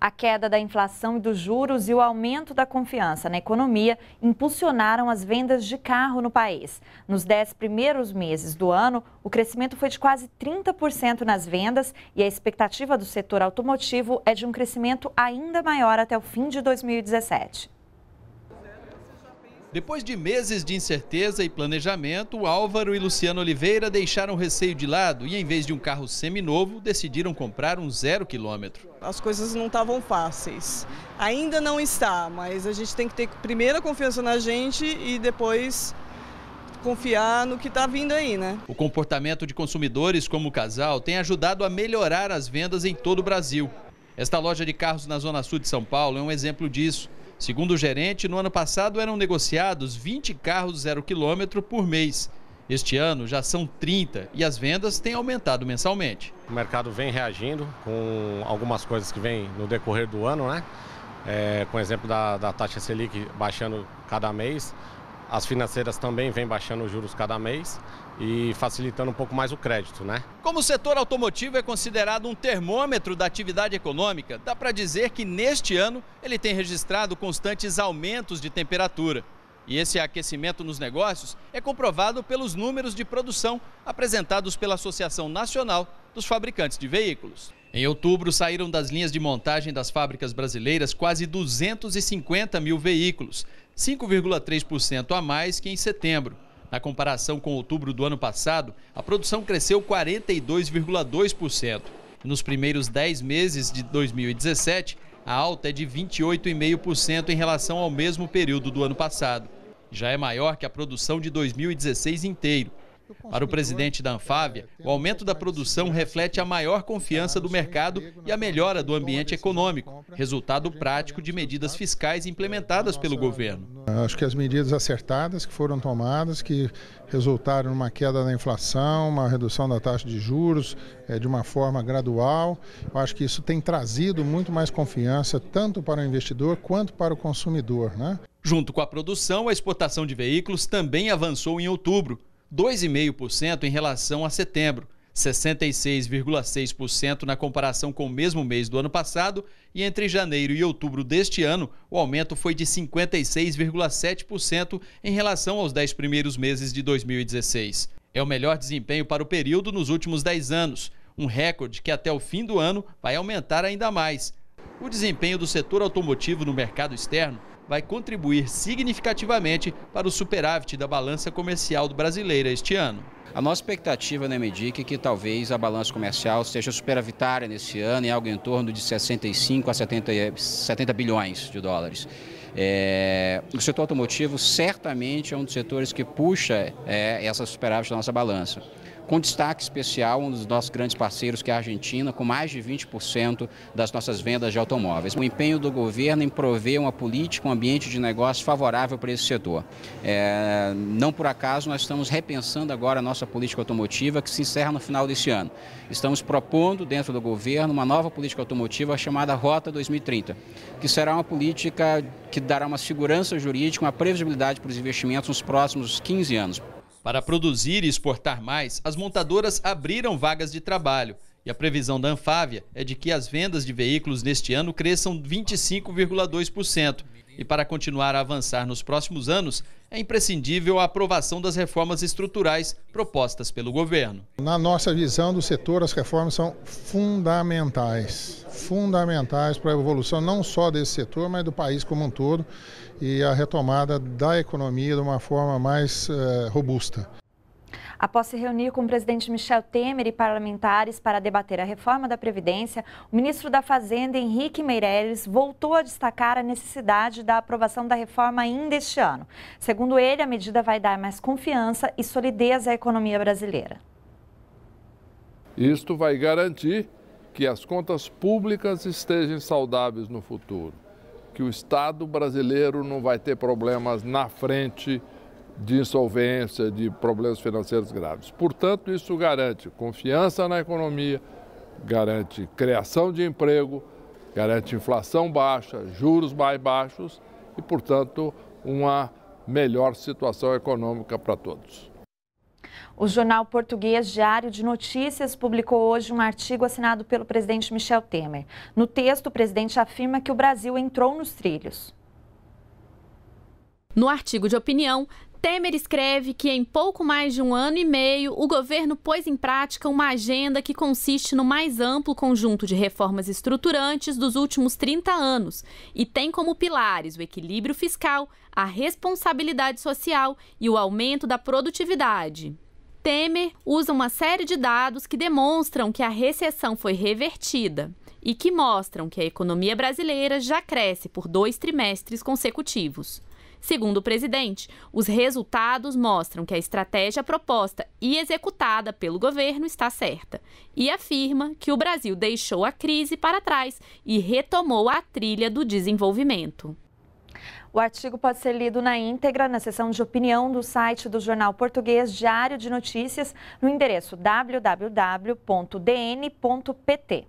A queda da inflação e dos juros e o aumento da confiança na economia impulsionaram as vendas de carro no país. Nos dez primeiros meses do ano, o crescimento foi de quase 30% nas vendas e a expectativa do setor automotivo é de um crescimento ainda maior até o fim de 2017. Depois de meses de incerteza e planejamento, Álvaro e Luciano Oliveira deixaram o receio de lado e, em vez de um carro seminovo, decidiram comprar um zero quilômetro. As coisas não estavam fáceis. Ainda não está, mas a gente tem que ter primeiro a confiança na gente e depois confiar no que está vindo aí, né? O comportamento de consumidores como o casal tem ajudado a melhorar as vendas em todo o Brasil. Esta loja de carros na Zona Sul de São Paulo é um exemplo disso. Segundo o gerente, no ano passado eram negociados 20 carros zero quilômetro por mês. Este ano já são 30 e as vendas têm aumentado mensalmente. O mercado vem reagindo com algumas coisas que vêm no decorrer do ano, né? É, com exemplo da, da taxa Selic baixando cada mês, as financeiras também vêm baixando os juros cada mês e facilitando um pouco mais o crédito, né? Como o setor automotivo é considerado um termômetro da atividade econômica, dá para dizer que neste ano ele tem registrado constantes aumentos de temperatura. E esse aquecimento nos negócios é comprovado pelos números de produção apresentados pela Associação Nacional dos Fabricantes de Veículos. Em outubro, saíram das linhas de montagem das fábricas brasileiras quase 250 mil veículos, 5,3% a mais que em setembro. Na comparação com outubro do ano passado, a produção cresceu 42,2%. Nos primeiros 10 meses de 2017, a alta é de 28,5% em relação ao mesmo período do ano passado. Já é maior que a produção de 2016 inteiro, para o presidente da Anfávia, o aumento da produção reflete a maior confiança do mercado e a melhora do ambiente econômico, resultado prático de medidas fiscais implementadas pelo governo. Acho que as medidas acertadas que foram tomadas, que resultaram numa queda da inflação, uma redução da taxa de juros é, de uma forma gradual, eu acho que isso tem trazido muito mais confiança tanto para o investidor quanto para o consumidor. Né? Junto com a produção, a exportação de veículos também avançou em outubro, 2,5% em relação a setembro, 66,6% na comparação com o mesmo mês do ano passado, e entre janeiro e outubro deste ano, o aumento foi de 56,7% em relação aos 10 primeiros meses de 2016. É o melhor desempenho para o período nos últimos 10 anos, um recorde que até o fim do ano vai aumentar ainda mais. O desempenho do setor automotivo no mercado externo vai contribuir significativamente para o superávit da balança comercial brasileira este ano. A nossa expectativa na né, MEDIC é que talvez a balança comercial seja superavitária nesse ano em algo em torno de 65 a 70, 70 eh, bilhões de dólares. É, o setor automotivo certamente é um dos setores que puxa é, essa superávit da nossa balança com destaque especial um dos nossos grandes parceiros, que é a Argentina, com mais de 20% das nossas vendas de automóveis. O empenho do governo em prover uma política, um ambiente de negócio favorável para esse setor. É, não por acaso nós estamos repensando agora a nossa política automotiva, que se encerra no final desse ano. Estamos propondo, dentro do governo, uma nova política automotiva chamada Rota 2030, que será uma política que dará uma segurança jurídica, uma previsibilidade para os investimentos nos próximos 15 anos. Para produzir e exportar mais, as montadoras abriram vagas de trabalho. E a previsão da Anfávia é de que as vendas de veículos neste ano cresçam 25,2%. E para continuar a avançar nos próximos anos, é imprescindível a aprovação das reformas estruturais propostas pelo governo. Na nossa visão do setor, as reformas são fundamentais, fundamentais para a evolução não só desse setor, mas do país como um todo e a retomada da economia de uma forma mais uh, robusta. Após se reunir com o presidente Michel Temer e parlamentares para debater a reforma da Previdência, o ministro da Fazenda, Henrique Meirelles, voltou a destacar a necessidade da aprovação da reforma ainda este ano. Segundo ele, a medida vai dar mais confiança e solidez à economia brasileira. Isto vai garantir que as contas públicas estejam saudáveis no futuro, que o Estado brasileiro não vai ter problemas na frente de insolvência, de problemas financeiros graves. Portanto, isso garante confiança na economia, garante criação de emprego, garante inflação baixa, juros mais baixos e, portanto, uma melhor situação econômica para todos. O jornal português Diário de Notícias publicou hoje um artigo assinado pelo presidente Michel Temer. No texto, o presidente afirma que o Brasil entrou nos trilhos. No artigo de opinião, Temer escreve que em pouco mais de um ano e meio, o governo pôs em prática uma agenda que consiste no mais amplo conjunto de reformas estruturantes dos últimos 30 anos e tem como pilares o equilíbrio fiscal, a responsabilidade social e o aumento da produtividade. Temer usa uma série de dados que demonstram que a recessão foi revertida e que mostram que a economia brasileira já cresce por dois trimestres consecutivos. Segundo o presidente, os resultados mostram que a estratégia proposta e executada pelo governo está certa e afirma que o Brasil deixou a crise para trás e retomou a trilha do desenvolvimento. O artigo pode ser lido na íntegra na seção de opinião do site do jornal português Diário de Notícias no endereço www.dn.pt.